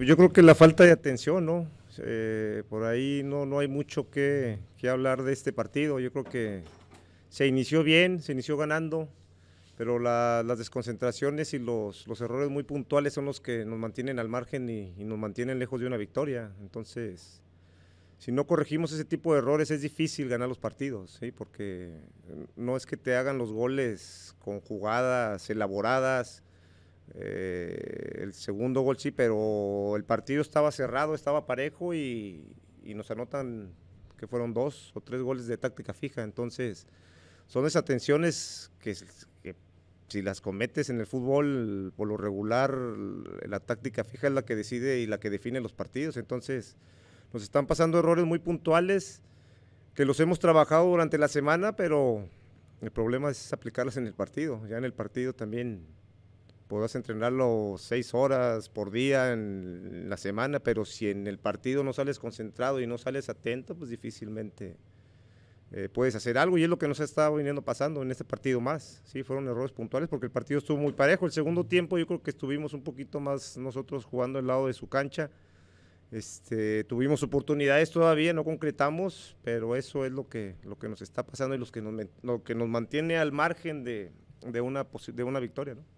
Eh, yo creo que la falta de atención, ¿no? Eh, por ahí no, hay mucho que, hablar de este partido. Yo creo que se inició bien, se inició ganando, pero las desconcentraciones y los, errores muy puntuales son los que nos mantienen al margen y, nos mantienen lejos de una victoria. Entonces, si no corregimos ese tipo de errores es difícil ganar los partidos, porque no es que te hagan los goles con jugadas elaboradas eh, el segundo gol sí, pero el partido estaba cerrado, estaba parejo y, nos anotan que fueron dos o tres goles de táctica fija. Entonces, son esas tensiones que, que si las cometes en el fútbol, por lo regular, la táctica fija es la que decide y la que define los partidos. Entonces, nos están pasando errores muy puntuales que los hemos trabajado durante la semana, pero el problema es aplicarlas en el partido. Ya en el partido también podrás entrenarlo seis horas por día en la semana, pero si en el partido no sales concentrado y no sales atento, pues difícilmente eh, puedes hacer algo. Y es lo que nos ha estado viniendo pasando en este partido más. Sí, fueron errores puntuales porque el partido estuvo muy parejo. El segundo tiempo yo creo que estuvimos un poquito más nosotros jugando al lado de su cancha. Este, tuvimos oportunidades todavía, no concretamos, pero eso es lo que, lo que nos está pasando y los que nos, lo que nos mantiene al margen de, de, una, de una victoria. ¿no?